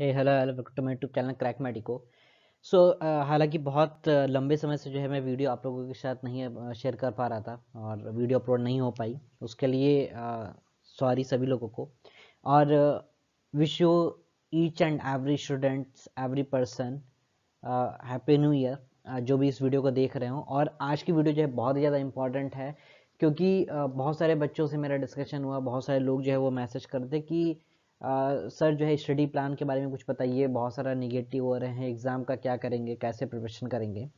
hey hello hello welcome to मेरे channel crack medico so हालांकि बहुत uh, लंबे समय से जो है मैं वीडियो आप लोगों के साथ नहीं शेयर uh, कर पा रहा था और वीडियो अपलोड नहीं हो पाई उसके लिए सॉरी uh, सभी लोगों को और wish you each and every students every person happy new year जो भी इस वीडियो को देख रहे हो और आज की वीडियो जो है बहुत ज़्यादा इंपॉर्टेंट है क्योंकि uh, बहुत सारे बच्चों से मेरा डिस्कशन हुआ बहुत सारे लोग जो है वो मैसेज करते कि सर जो है स्टडी प्लान के बारे में कुछ बताइए बहुत सारा निगेटिव हो रहे हैं एग्ज़ाम का क्या करेंगे कैसे प्रिपरेशन करेंगे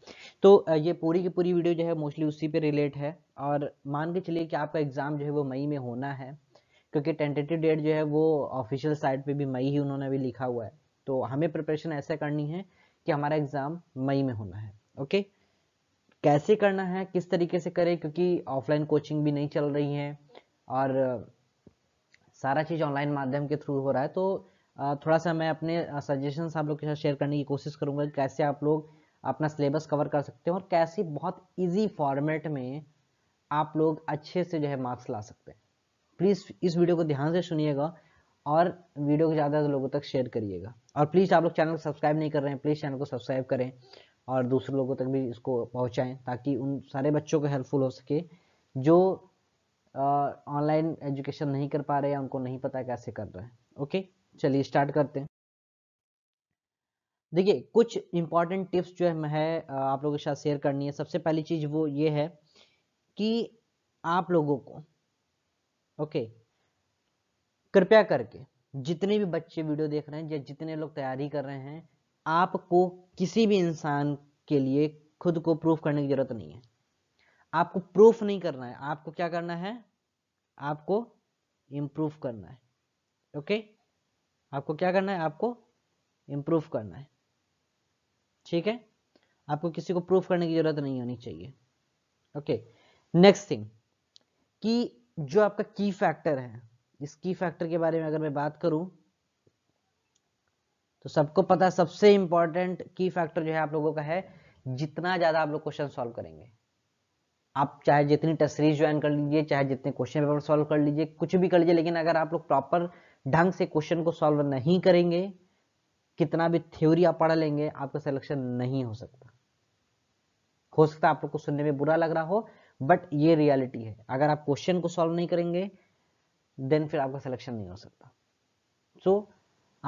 तो ये पूरी की पूरी वीडियो जो है मोस्टली उसी पे रिलेट है और मान के चलिए कि आपका एग्ज़ाम जो है वो मई में होना है क्योंकि टेंटेटिव डेट जो है वो ऑफिशियल साइट पर भी मई ही उन्होंने अभी लिखा हुआ है तो हमें प्रिपरेशन ऐसे करनी है कि हमारा एग्ज़ाम मई में होना है ओके कैसे करना है किस तरीके से करें क्योंकि ऑफलाइन कोचिंग भी नहीं चल रही है और सारा चीज़ ऑनलाइन माध्यम के थ्रू हो रहा है तो थोड़ा सा मैं अपने सजेशन आप लोग के साथ शेयर करने की कोशिश करूँगा कि कैसे आप लोग अपना सिलेबस कवर कर सकते हैं और कैसे बहुत ईजी फॉर्मेट में आप लोग अच्छे से जो है मार्क्स ला सकते हैं प्लीज़ इस वीडियो को ध्यान से सुनिएगा और वीडियो को ज़्यादा लोगों तक शेयर करिएगा और प्लीज़ आप लोग चैनल को सब्सक्राइब नहीं कर रहे हैं प्लीज़ चैनल को सब्सक्राइब करें और दूसरे लोगों तक भी इसको पहुँचाएँ ताकि उन सारे बच्चों को हेल्पफुल हो सके जो ऑनलाइन एजुकेशन नहीं कर पा रहे हैं उनको नहीं पता कैसे कर रहे हैं ओके चलिए स्टार्ट करते हैं देखिए कुछ इंपॉर्टेंट टिप्स जो है मैं आप लोगों के साथ शेयर करनी है सबसे पहली चीज वो ये है कि आप लोगों को ओके कृपया करके जितने भी बच्चे वीडियो देख रहे हैं या जितने लोग तैयारी कर रहे हैं आपको किसी भी इंसान के लिए खुद को प्रूफ करने की जरूरत नहीं है आपको प्रूफ नहीं करना है आपको क्या करना है आपको इम्प्रूव करना है ओके आपको क्या करना है आपको इम्प्रूव करना है ठीक है आपको किसी को प्रूफ करने की जरूरत नहीं होनी चाहिए ओके नेक्स्ट थिंग कि जो आपका की फैक्टर है इस की फैक्टर के बारे में अगर मैं बात करूं तो सबको पता सबसे इंपॉर्टेंट की फैक्टर जो है आप लोगों का है जितना ज्यादा आप लोग क्वेश्चन सॉल्व करेंगे आप चाहे जितनी टेस्ट सीरीज ज्वाइन कर लीजिए चाहे जितने क्वेश्चन पेपर सॉल्व कर लीजिए कुछ भी कर लीजिए लेकिन अगर आप लोग प्रॉपर ढंग से क्वेश्चन को सॉल्व नहीं करेंगे कितना भी थ्योरी आप पढ़ लेंगे आपका सिलेक्शन नहीं हो सकता हो सकता है आप लोग को सुनने में बुरा लग रहा हो बट ये रियलिटी है अगर आप क्वेश्चन को सॉल्व नहीं करेंगे देन फिर आपका सिलेक्शन नहीं हो सकता सो so,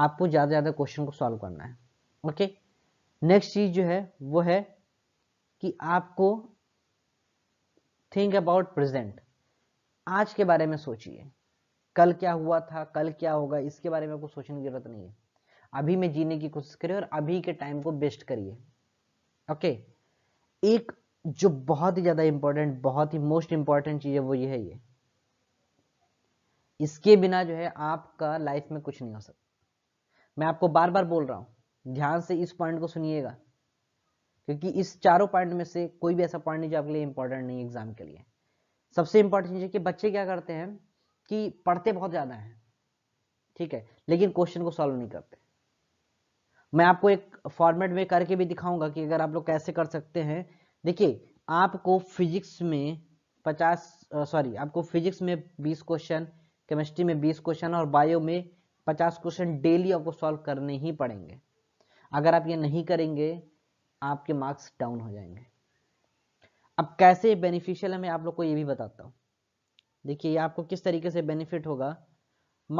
आपको ज़्यादा ज़्यादा क्वेश्चन को सॉल्व करना है ओके नेक्स्ट चीज़ जो है वो है कि आपको थिंक अबाउट प्रेजेंट आज के बारे में सोचिए कल क्या हुआ था कल क्या होगा इसके बारे में आपको सोचने की जरूरत नहीं है अभी में जीने की कोशिश करिए और अभी के टाइम को बेस्ट करिए ओके एक जो बहुत ही ज्यादा इंपॉर्टेंट बहुत ही मोस्ट इंपॉर्टेंट चीज है वो ये है ये इसके बिना जो है आपका लाइफ में कुछ नहीं हो सकता मैं आपको बार बार बोल रहा हूं ध्यान से इस पॉइंट को सुनिएगा क्योंकि इस चारों पॉइंट में से कोई भी ऐसा पॉइंट नहीं जो आपके लिए इंपॉर्टेंट नहीं एग्जाम के लिए सबसे इंपॉर्टेंट चीज़ है कि बच्चे क्या करते हैं कि पढ़ते बहुत ज़्यादा हैं ठीक है लेकिन क्वेश्चन को सॉल्व नहीं करते मैं आपको एक फॉर्मेट में करके भी दिखाऊंगा कि अगर आप लोग कैसे कर सकते हैं देखिए आपको फिजिक्स में पचास सॉरी आपको फिजिक्स में बीस क्वेश्चन केमिस्ट्री में बीस क्वेश्चन और बायो में पचास क्वेश्चन डेली आपको सॉल्व करने ही पड़ेंगे अगर आप ये नहीं करेंगे आपके मार्क्स डाउन हो जाएंगे अब कैसे बेनिफिशियल है मैं आप लोग को ये भी बताता हूँ देखिए आपको किस तरीके से बेनिफिट होगा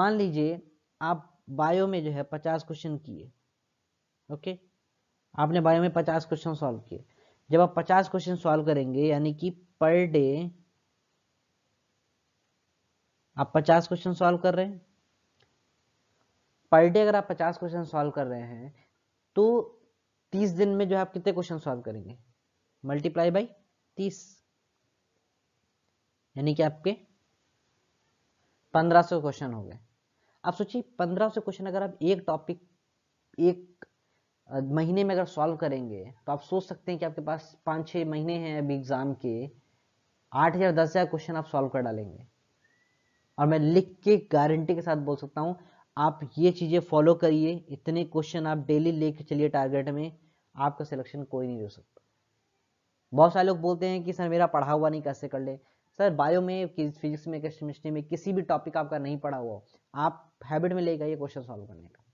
मान लीजिए आप बायो में जो है पचास क्वेश्चन किए ओके आपने बायो में पचास क्वेश्चन सॉल्व किए जब आप पचास क्वेश्चन सॉल्व करेंगे यानी कि पर डे आप पचास क्वेश्चन सॉल्व कर रहे हैं पर डे अगर आप पचास क्वेश्चन सॉल्व कर रहे हैं तो तीस दिन में जो है आप कितने क्वेश्चन सॉल्व करेंगे मल्टीप्लाई बाई तीस यानी कि आपके पंद्रह सौ क्वेश्चन हो गए आप सोचिए पंद्रह सौ क्वेश्चन अगर आप एक टॉपिक एक महीने में अगर सॉल्व करेंगे तो आप सोच सकते हैं कि आपके पास पाँच छः महीने हैं अभी एग्जाम के आठ हजार दस हजार क्वेश्चन आप सॉल्व कर डालेंगे और मैं लिख के गारंटी के साथ बोल सकता हूँ आप ये चीज़ें फॉलो करिए इतने क्वेश्चन आप डेली लेके चलिए टारगेट में आपका सिलेक्शन कोई नहीं दे सकता बहुत सारे लोग बोलते हैं कि सर मेरा पढ़ा हुआ नहीं कैसे कर ले सर बायो में फिजिक्स में केमिस्ट्री में किसी भी टॉपिक आपका नहीं पढ़ा हुआ आप हैबिट में लेगा ये क्वेश्चन सॉल्व करने का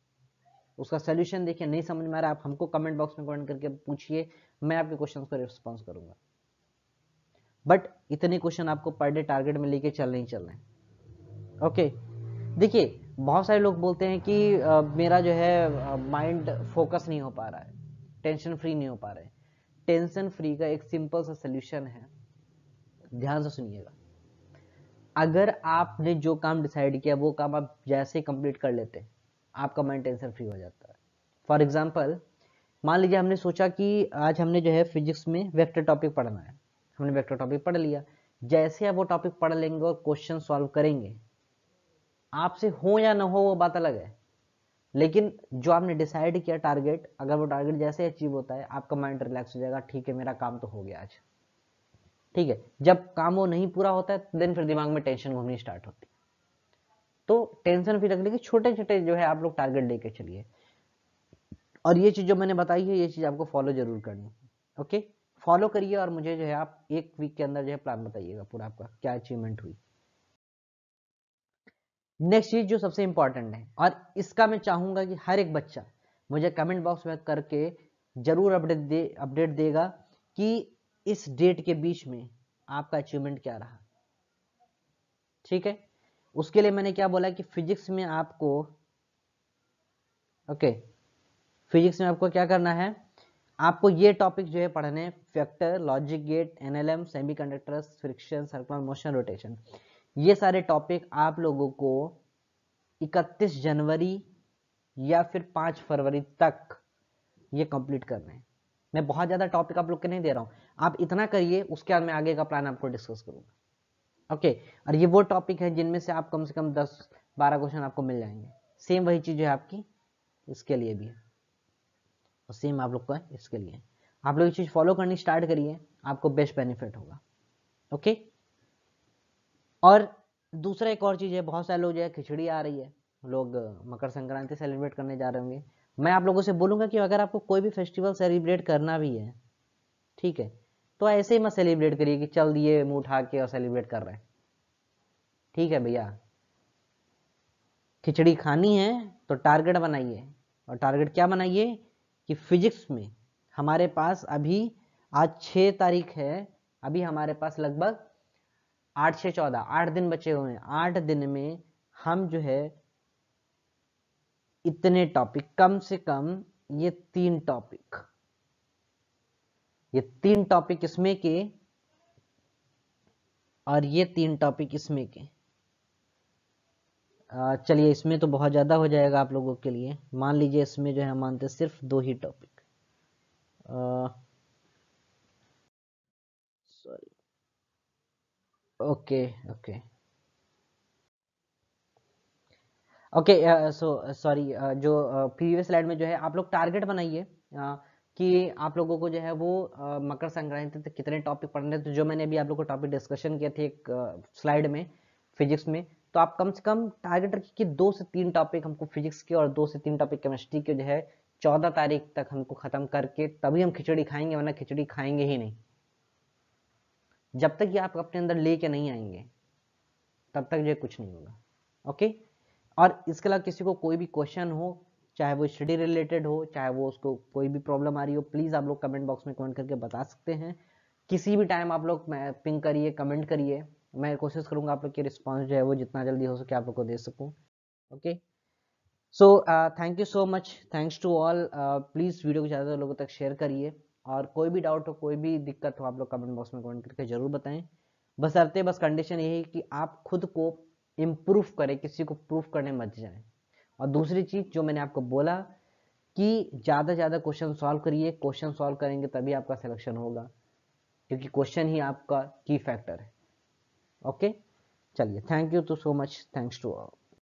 उसका सोल्यूशन देखिए नहीं समझ में आ रहा आप हमको कमेंट बॉक्स में कमेंट करके पूछिए मैं आपके क्वेश्चन को रिस्पॉन्स करूंगा बट इतने क्वेश्चन आपको पर डे टारगेट में लेके चल नहीं चल रहे ओके देखिए बहुत सारे लोग बोलते हैं कि आ, मेरा जो है माइंड फोकस नहीं हो पा रहा है टेंशन फ्री नहीं हो पा रहा है टेंशन फ्री का एक सिंपल सा सोल्यूशन है ध्यान से सुनिएगा अगर आपने जो काम डिसाइड किया वो काम आप जैसे कंप्लीट कर लेते हैं आपका माइंड टेंशन फ्री हो जाता है फॉर एग्जाम्पल मान लीजिए हमने सोचा कि आज हमने जो है फिजिक्स में वेक्टर टॉपिक पढ़ना है हमने वेक्टर टॉपिक पढ़ लिया जैसे आप वो टॉपिक पढ़ लेंगे और क्वेश्चन सॉल्व करेंगे आपसे हो या ना हो वो बात अलग है लेकिन जो आपने डिसाइड किया टारगेट अगर वो टारगेट जैसे अचीव होता है आपका माइंड रिलैक्स हो जाएगा ठीक है मेरा काम तो हो गया आज ठीक है जब काम वो नहीं पूरा होता है देन फिर दिमाग में टेंशन घूमनी स्टार्ट होती है तो टेंशन फिर रखने के छोटे छोटे जो है आप लोग टारगेट लेके चलिए और ये चीज़ जो मैंने बताई है ये चीज़ आपको फॉलो जरूर करनी है ओके फॉलो करिए और मुझे जो है आप एक वीक के अंदर जो है प्लान बताइएगा पूरा आपका क्या अचीवमेंट हुई नेक्स्ट चीज जो सबसे इंपॉर्टेंट है और इसका मैं चाहूंगा कि हर एक बच्चा मुझे कमेंट बॉक्स में करके जरूर अपडेट दे अपडेट देगा कि इस डेट के बीच में आपका अचीवमेंट क्या रहा ठीक है उसके लिए मैंने क्या बोला कि फिजिक्स में आपको ओके फिजिक्स में आपको क्या करना है आपको ये टॉपिक जो है पढ़ने factor logic gate NLM semiconductors friction circular motion rotation ये सारे टॉपिक आप लोगों को 31 जनवरी या फिर 5 फरवरी तक ये कंप्लीट करना है मैं बहुत ज़्यादा टॉपिक आप लोग के नहीं दे रहा हूं आप इतना करिए उसके बाद मैं आगे का प्लान आपको डिस्कस करूंगा ओके और ये वो टॉपिक है जिनमें से आप कम से कम 10-12 क्वेश्चन आपको मिल जाएंगे सेम वही चीज़ है आपकी इसके लिए भी है और सेम आप लोग का इसके लिए आप लोग ये चीज़ फॉलो करनी स्टार्ट करिए आपको बेस्ट बेनिफिट होगा ओके और दूसरा एक और चीज़ है बहुत सारे लोग जो है खिचड़ी आ रही है लोग मकर संक्रांति सेलिब्रेट करने जा रहे होंगे मैं आप लोगों से बोलूँगा कि अगर आपको कोई भी फेस्टिवल सेलिब्रेट करना भी है ठीक है तो ऐसे ही मत सेलिब्रेट करिए कि चल दिए मुँह उठा के और सेलिब्रेट कर रहे हैं ठीक है भैया खिचड़ी खानी है तो टारगेट बनाइए और टारगेट क्या बनाइए कि फिजिक्स में हमारे पास अभी आज छः तारीख है अभी हमारे पास लगभग आठ से चौदह आठ दिन बचे हुए हैं आठ दिन में हम जो है इतने टॉपिक कम से कम ये तीन टॉपिक ये तीन टॉपिक इसमें के और ये तीन टॉपिक इसमें के चलिए इसमें तो बहुत ज़्यादा हो जाएगा आप लोगों के लिए मान लीजिए इसमें जो है मानते सिर्फ दो ही topic okay okay okay so sorry जो प्रीवियस uh, स्लाइड में जो है आप लोग टारगेट बनाइए uh, कि आप लोगों को जो है वो uh, मकर संक्रांति तक कितने टॉपिक पढ़ने थे तो जो मैंने अभी आप लोगों को टॉपिक डिस्कशन किया थे एक स्लाइड uh, में फिजिक्स में तो आप कम से कम टारगेट रखिए कि दो से तीन टॉपिक हमको फिजिक्स के और दो से तीन टॉपिक केमिस्ट्री के जो है चौदह तारीख तक हमको खत्म करके तभी हम खिचड़ी खाएंगे वरना खिचड़ी खाएंगे ही नहीं जब तक ये आप अपने अंदर ले के नहीं आएंगे तब तक ये कुछ नहीं होगा ओके और इसके अलावा किसी को कोई भी क्वेश्चन हो चाहे वो स्टडी रिलेटेड हो चाहे वो उसको कोई भी प्रॉब्लम आ रही हो प्लीज़ आप लोग कमेंट बॉक्स में कमेंट करके बता सकते हैं किसी भी टाइम आप लोग पिंक करिए कमेंट करिए मैं कोशिश करूंगा आप लोग की रिस्पॉन्स जो है वो जितना जल्दी हो सके आप लोग को दे सकूँ okay so thank you so much thanks to all please video को ज़्यादा लोगों तक शेयर करिए और कोई भी डाउट हो कोई भी दिक्कत हो आप लोग कमेंट बॉक्स में कमेंट करके जरूर बताएं बस अरते बस कंडीशन यही है कि आप खुद को इम्प्रूव करें किसी को प्रूफ करने मत जाए और दूसरी चीज़ जो मैंने आपको बोला कि ज़्यादा से ज़्यादा क्वेश्चन सॉल्व करिए क्वेश्चन सॉल्व करेंगे तभी आपका सिलेक्शन होगा क्योंकि क्वेश्चन ही आपका की फैक्टर है ओके चलिए थैंक यू तो so much thanks to all